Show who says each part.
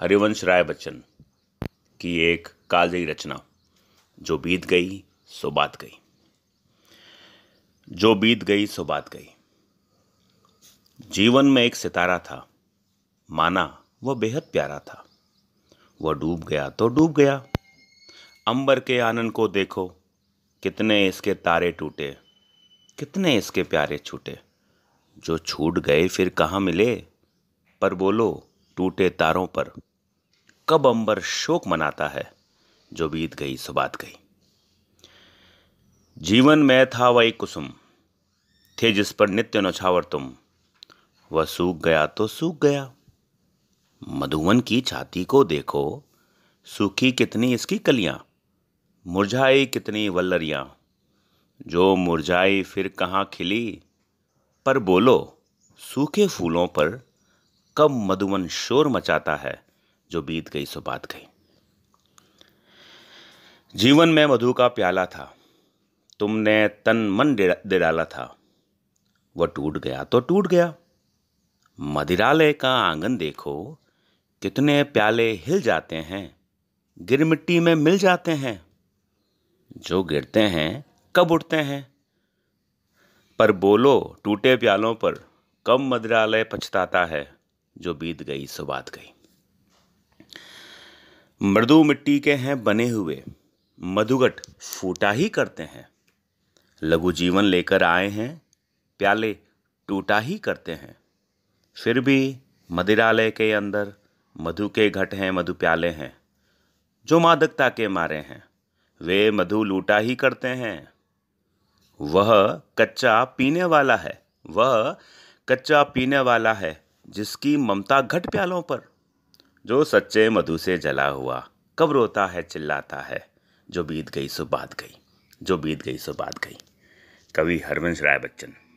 Speaker 1: हरिवंश राय बच्चन की एक कालजयी रचना जो बीत गई सो बात गई जो बीत गई सो बात गई जीवन में एक सितारा था माना वह बेहद प्यारा था वह डूब गया तो डूब गया अंबर के आनंद को देखो कितने इसके तारे टूटे कितने इसके प्यारे छूटे जो छूट गए फिर कहाँ मिले पर बोलो टूटे तारों पर कब अंबर शोक मनाता है जो बीत गई सो बात गई जीवन में था वही कुसुम थे जिस पर नित्य नछावर तुम वह सूख गया तो सूख गया मधुवन की छाती को देखो सूखी कितनी इसकी कलियां मुरझाई कितनी वल्लरियां जो मुरझाई फिर कहाँ खिली पर बोलो सूखे फूलों पर कब मधुवन शोर मचाता है जो बीत गई सो बात गई जीवन में मधु का प्याला था तुमने तन मन दे डाला था वह टूट गया तो टूट गया मदिरालय का आंगन देखो कितने प्याले हिल जाते हैं गिर मिट्टी में मिल जाते हैं जो गिरते हैं कब उठते हैं पर बोलो टूटे प्यालों पर कब मदिरालय पछताता है जो बीत गई सो बात गई मृदु मिट्टी के हैं बने हुए मधुगट फूटा ही करते हैं लघु जीवन लेकर आए हैं प्याले टूटा ही करते हैं फिर भी मदिरालय के अंदर मधु के घट हैं मधु प्याले हैं जो मादकता के मारे हैं वे मधु लूटा ही करते हैं वह कच्चा पीने वाला है वह कच्चा पीने वाला है जिसकी ममता घट प्यालों पर जो सच्चे मधु से जला हुआ कब रोता है चिल्लाता है जो बीत गई सो बात गई जो बीत गई सो बात गई कवि हरवंश राय बच्चन